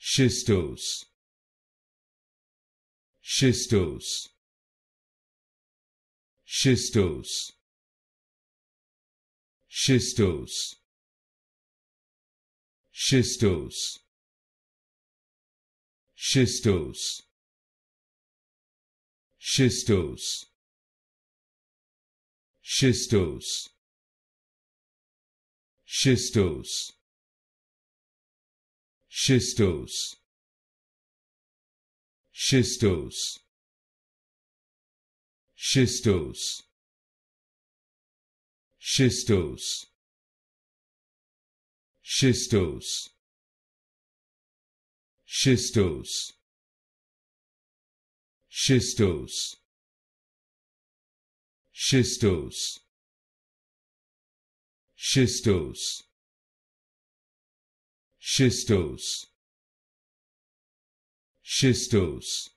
Schistos. Schistos. Schistos. Schistos. Schistos. Schistos. Schistos. Schistos. Schistos. Schistos. Schistos. Schistos. Schistos. Schistos. Schistos. Schistos. Schistos. Schistos. Schistos Schistos